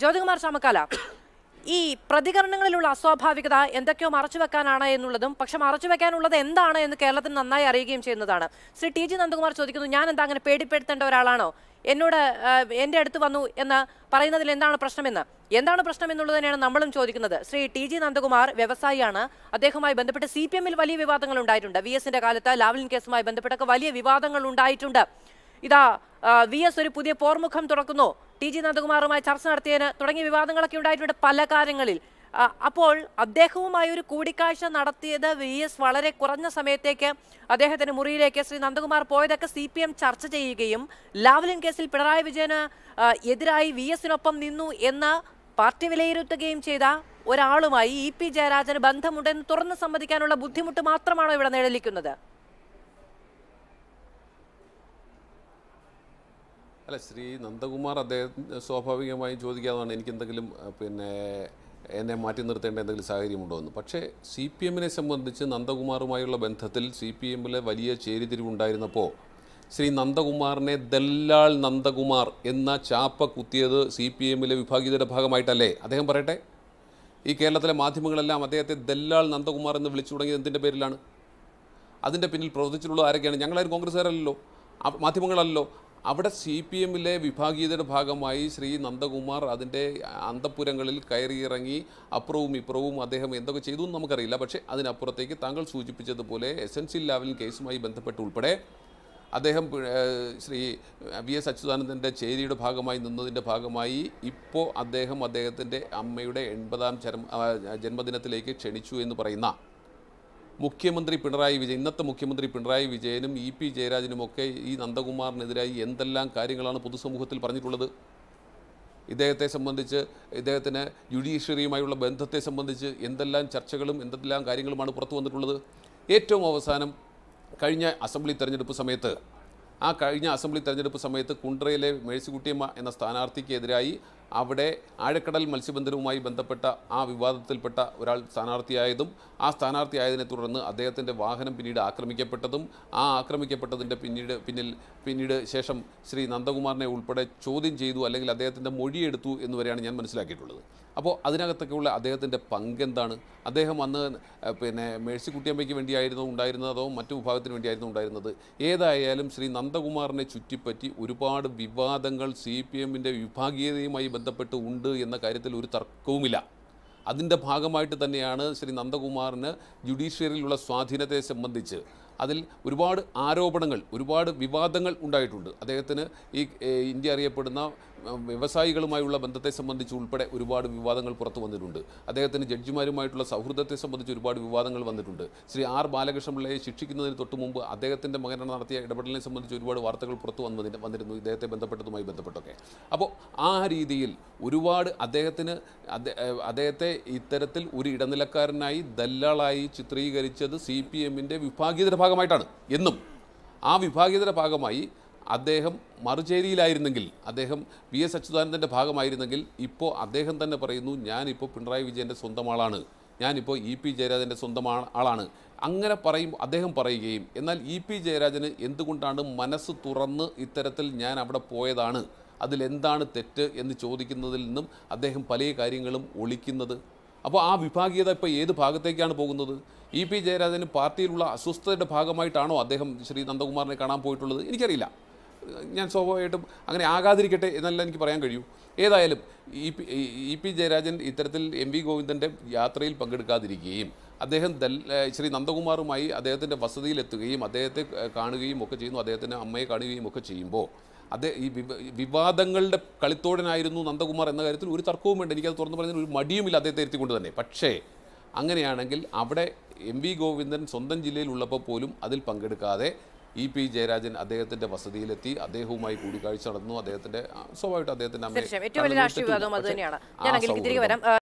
ജ്യോതികുമാർ ചാമക്കാല ഈ പ്രതികരണങ്ങളിലുള്ള അസ്വാഭാവികത എന്തൊക്കെയോ മറച്ചു വെക്കാനാണ് എന്നുള്ളതും പക്ഷെ മറച്ചു വെക്കാനുള്ളത് എന്താണ് എന്ന് കേരളത്തിന് നന്നായി അറിയുകയും ചെയ്യുന്നതാണ് ശ്രീ ടി ജി നന്ദകുമാർ ചോദിക്കുന്നു ഞാൻ എന്താ അങ്ങനെ പേടിപ്പെടുത്തേണ്ട ഒരാളാണോ എന്നോട് എൻ്റെ അടുത്ത് വന്നു എന്ന് പറയുന്നതിൽ എന്താണ് പ്രശ്നമെന്ന് എന്താണ് പ്രശ്നം എന്നുള്ളത് തന്നെയാണ് നമ്മളും ചോദിക്കുന്നത് ശ്രീ ടി ജി നന്ദകുമാർ വ്യവസായിയാണ് അദ്ദേഹവുമായി ബന്ധപ്പെട്ട് സി പി എമ്മിൽ വലിയ വിവാദങ്ങൾ ഉണ്ടായിട്ടുണ്ട് വി എസിന്റെ കാലത്ത് ലാവ്ലിൻ കേസുമായി ബന്ധപ്പെട്ടൊക്കെ വലിയ വിവാദങ്ങൾ ഉണ്ടായിട്ടുണ്ട് ഇതാ വി എസ് ഒരു പുതിയ പോർമുഖം തുറക്കുന്നു ടി ജി നന്ദകുമാറുമായി ചർച്ച നടത്തിയതിന് തുടങ്ങിയ വിവാദങ്ങളൊക്കെ ഉണ്ടായിട്ടുണ്ട് പല കാര്യങ്ങളിൽ അപ്പോൾ അദ്ദേഹവുമായി ഒരു കൂടിക്കാഴ്ച നടത്തിയത് വി എസ് വളരെ കുറഞ്ഞ സമയത്തേക്ക് അദ്ദേഹത്തിന്റെ മുറിയിലേക്ക് ശ്രീ നന്ദകുമാർ പോയതൊക്കെ സി പി എം ചർച്ച ചെയ്യുകയും ലാവ്ലിൻ കേസിൽ പിണറായി വിജയന് എതിരായി വി എസിനൊപ്പം നിന്നു എന്ന് പാർട്ടി വിലയിരുത്തുകയും ചെയ്ത ഒരാളുമായി ഇ പി ജയരാജന് ബന്ധമുണ്ടെന്ന് തുറന്നു സമ്മതിക്കാനുള്ള ബുദ്ധിമുട്ട് മാത്രമാണോ ഇവിടെ നിഴലിക്കുന്നത് അല്ല ശ്രീ നന്ദകുമാർ അദ്ദേഹം സ്വാഭാവികമായും ചോദിക്കാതാണ് എനിക്ക് എന്തെങ്കിലും പിന്നെ എന്നെ മാറ്റി നിർത്തേണ്ട എന്തെങ്കിലും സാഹചര്യമുണ്ടോ എന്ന് പക്ഷേ സി പി എമ്മിനെ സംബന്ധിച്ച് നന്ദകുമാറുമായുള്ള ബന്ധത്തിൽ സി പി എമ്മിലെ വലിയ ചേരിതിരിവുണ്ടായിരുന്നപ്പോൾ ശ്രീ നന്ദകുമാറിനെ ദല്ലാൾ നന്ദകുമാർ എന്ന ചാപ്പ കുത്തിയത് സി പി എമ്മിലെ വിഭാഗീയതയുടെ ഭാഗമായിട്ടല്ലേ അദ്ദേഹം പറയട്ടെ ഈ കേരളത്തിലെ മാധ്യമങ്ങളെല്ലാം അദ്ദേഹത്തെ ദല്ലാൾ നന്ദകുമാർ എന്ന് വിളിച്ചു തുടങ്ങിയത് എന്തിൻ്റെ പേരിലാണ് അതിൻ്റെ പിന്നിൽ പ്രവർത്തിച്ചിട്ടുള്ളത് ആരൊക്കെയാണ് ഞങ്ങളാരും കോൺഗ്രസ്സുകാരല്ലോ മാധ്യമങ്ങളല്ലോ അവിടെ സി പി എമ്മിലെ വിഭാഗീയതയുടെ ഭാഗമായി ശ്രീ നന്ദകുമാർ അതിൻ്റെ അന്തപുരങ്ങളിൽ കയറിയിറങ്ങി അപ്പുറവും ഇപ്പുറവും അദ്ദേഹം എന്തൊക്കെ ചെയ്തു എന്ന് നമുക്കറിയില്ല പക്ഷേ അതിനപ്പുറത്തേക്ക് താങ്കൾ സൂചിപ്പിച്ചതുപോലെ സി ലെവൽ കേസുമായി ബന്ധപ്പെട്ട് ഉൾപ്പെടെ അദ്ദേഹം ശ്രീ വി എസ് അച്യുതാനന്ദൻ്റെ ചേരിയുടെ ഭാഗമായി നിന്നതിൻ്റെ ഭാഗമായി ഇപ്പോൾ അദ്ദേഹം അദ്ദേഹത്തിൻ്റെ അമ്മയുടെ എൺപതാം ജന്മദിനത്തിലേക്ക് ക്ഷണിച്ചു എന്ന് പറയുന്ന മുഖ്യമന്ത്രി പിണറായി വിജയൻ ഇന്നത്തെ മുഖ്യമന്ത്രി പിണറായി വിജയനും ഇ പി ജയരാജനുമൊക്കെ ഈ നന്ദകുമാറിനെതിരായി എന്തെല്ലാം കാര്യങ്ങളാണ് പൊതുസമൂഹത്തിൽ പറഞ്ഞിട്ടുള്ളത് ഇദ്ദേഹത്തെ സംബന്ധിച്ച് ഇദ്ദേഹത്തിന് ജുഡീഷ്യറിയുമായുള്ള ബന്ധത്തെ സംബന്ധിച്ച് എന്തെല്ലാം ചർച്ചകളും എന്തെല്ലാം കാര്യങ്ങളുമാണ് പുറത്തു വന്നിട്ടുള്ളത് ഏറ്റവും അവസാനം കഴിഞ്ഞ അസംബ്ലി തെരഞ്ഞെടുപ്പ് സമയത്ത് ആ കഴിഞ്ഞ അസംബ്ലി തെരഞ്ഞെടുപ്പ് സമയത്ത് കുണ്ട്രയിലെ മേഴ്സിക്കുട്ടിയമ്മ എന്ന സ്ഥാനാർത്ഥിക്കെതിരായി അവിടെ ആഴക്കടൽ മത്സ്യബന്ധനവുമായി ബന്ധപ്പെട്ട ആ വിവാദത്തിൽപ്പെട്ട ഒരാൾ സ്ഥാനാർത്ഥിയായതും ആ സ്ഥാനാർത്ഥിയായതിനെ തുടർന്ന് അദ്ദേഹത്തിൻ്റെ വാഹനം പിന്നീട് ആക്രമിക്കപ്പെട്ടതും ആ ആക്രമിക്കപ്പെട്ടതിൻ്റെ പിന്നീട് പിന്നിൽ പിന്നീട് ശേഷം ശ്രീ നന്ദകുമാറിനെ ഉൾപ്പെടെ ചോദ്യം ചെയ്തു അല്ലെങ്കിൽ അദ്ദേഹത്തിൻ്റെ മൊഴിയെടുത്തു എന്നുവരെയാണ് ഞാൻ മനസ്സിലാക്കിയിട്ടുള്ളത് അപ്പോൾ അതിനകത്തൊക്കെയുള്ള അദ്ദേഹത്തിൻ്റെ പങ്കെന്താണ് അദ്ദേഹം അന്ന് പിന്നെ മേഴ്സിക്കുട്ടിയമ്മയ്ക്ക് വേണ്ടിയായിരുന്നു ഉണ്ടായിരുന്നത് അതോ മറ്റു വിഭാഗത്തിന് വേണ്ടിയായിരുന്നു ഉണ്ടായിരുന്നത് ഏതായാലും ശ്രീ നന്ദകുമാറിനെ ചുറ്റിപ്പറ്റി ഒരുപാട് വിവാദങ്ങൾ സി പി എമ്മിൻ്റെ വിഭാഗീയതയുമായി ബന്ധപ്പെട്ട് ഉണ്ട് എന്ന കാര്യത്തിൽ ഒരു തർക്കവുമില്ല അതിൻ്റെ ഭാഗമായിട്ട് തന്നെയാണ് ശ്രീ നന്ദകുമാറിന് ജുഡീഷ്യറിയിലുള്ള സ്വാധീനത്തെ സംബന്ധിച്ച് അതിൽ ഒരുപാട് ആരോപണങ്ങൾ ഒരുപാട് വിവാദങ്ങൾ ഉണ്ടായിട്ടുണ്ട് അദ്ദേഹത്തിന് ഈ ഇന്ത്യ അറിയപ്പെടുന്ന വ്യവസായികളുമായുള്ള ബന്ധത്തെ സംബന്ധിച്ച് ഉൾപ്പെടെ ഒരുപാട് വിവാദങ്ങൾ പുറത്തു വന്നിട്ടുണ്ട് അദ്ദേഹത്തിന് ജഡ്ജിമാരുമായിട്ടുള്ള സൗഹൃദത്തെ സംബന്ധിച്ച് ഒരുപാട് വിവാദങ്ങൾ വന്നിട്ടുണ്ട് ശ്രീ ആർ ബാലകൃഷ്ണപിള്ളയെ ശിക്ഷിക്കുന്നതിന് തൊട്ട് മുമ്പ് അദ്ദേഹത്തിൻ്റെ മകനാണ് നടത്തിയ ഇടപെടലിനെ സംബന്ധിച്ച് ഒരുപാട് വാർത്തകൾ പുറത്തു വന്നതിന് വന്നിരുന്നു ഇദ്ദേഹത്തെ ബന്ധപ്പെട്ടതുമായി ബന്ധപ്പെട്ടൊക്കെ അപ്പോൾ ആ രീതിയിൽ ഒരുപാട് അദ്ദേഹത്തിന് അദ്ദേഹത്തെ ഇത്തരത്തിൽ ഒരു ഇടനിലക്കാരനായി ദല്ലാളായി ചിത്രീകരിച്ചത് സി പി എമ്മിൻ്റെ വിഭാഗീയതര ഭാഗമായിട്ടാണ് എന്നും ആ വിഭാഗീയതയുടെ ഭാഗമായി അദ്ദേഹം മറുചേരിയിലായിരുന്നെങ്കിൽ അദ്ദേഹം വി എസ് അച്യുതാനന്ദൻ്റെ ഭാഗമായിരുന്നെങ്കിൽ ഇപ്പോൾ അദ്ദേഹം തന്നെ പറയുന്നു ഞാനിപ്പോൾ പിണറായി വിജയൻ്റെ സ്വന്തം ആളാണ് ഞാനിപ്പോൾ ഇ പി ജയരാജൻ്റെ സ്വന്തം ആളാണ് അങ്ങനെ പറയും അദ്ദേഹം പറയുകയും എന്നാൽ ഇ പി ജയരാജന് എന്തുകൊണ്ടാണ് മനസ്സ് തുറന്ന് ഇത്തരത്തിൽ ഞാൻ അവിടെ പോയതാണ് അതിലെന്താണ് തെറ്റ് എന്ന് ചോദിക്കുന്നതിൽ നിന്നും അദ്ദേഹം പല കാര്യങ്ങളും ഒളിക്കുന്നത് അപ്പോൾ ആ വിഭാഗീയത ഇപ്പോൾ ഏത് ഭാഗത്തേക്കാണ് പോകുന്നത് ഇ പി ജയരാജന് പാർട്ടിയിലുള്ള അസ്വസ്ഥതയുടെ ഭാഗമായിട്ടാണോ അദ്ദേഹം ശ്രീ നന്ദകുമാറിനെ കാണാൻ പോയിട്ടുള്ളത് എനിക്കറിയില്ല ഞാൻ സ്വാഭാവികമായിട്ടും അങ്ങനെ ആകാതിരിക്കട്ടെ എന്നല്ല എനിക്ക് പറയാൻ കഴിയൂ ഏതായാലും E P E P Jayarajan ഇത്തരത്തിൽ എം വി ഗോവിന്ദൻ്റെ യാത്രയിൽ പങ്കെടുക്കാതിരിക്കുകയും അദ്ദേഹം ദൽ ശ്രീ നന്ദകുമാറുമായി അദ്ദേഹത്തിൻ്റെ വസതിയിലെത്തുകയും അദ്ദേഹത്തെ കാണുകയും ഒക്കെ ചെയ്യുന്നു അദ്ദേഹത്തിൻ്റെ അമ്മയെ കാണുകയും ഒക്കെ ചെയ്യുമ്പോൾ അത് ഈ വിവാദങ്ങളുടെ കളിത്തോടനായിരുന്നു നന്ദകുമാർ എന്ന കാര്യത്തിൽ ഒരു തർക്കവും വേണ്ട എനിക്കത് തുറന്നു പറഞ്ഞാൽ ഒരു മടിയുമില്ല അദ്ദേഹത്തെ ഇരുത്തിക്കൊണ്ട് തന്നെ പക്ഷേ അങ്ങനെയാണെങ്കിൽ അവിടെ എം വി ഗോവിന്ദൻ സ്വന്തം ജില്ലയിലുള്ളപ്പോൾ പോലും അതിൽ പങ്കെടുക്കാതെ ഇ പി ജയരാജൻ അദ്ദേഹത്തിന്റെ വസതിയിലെത്തി അദ്ദേഹവുമായി കൂടിക്കാഴ്ച നടന്നു അദ്ദേഹത്തിന്റെ സ്വാഭാവികമായിട്ട് അദ്ദേഹത്തിൻ്റെ അമ്മയെ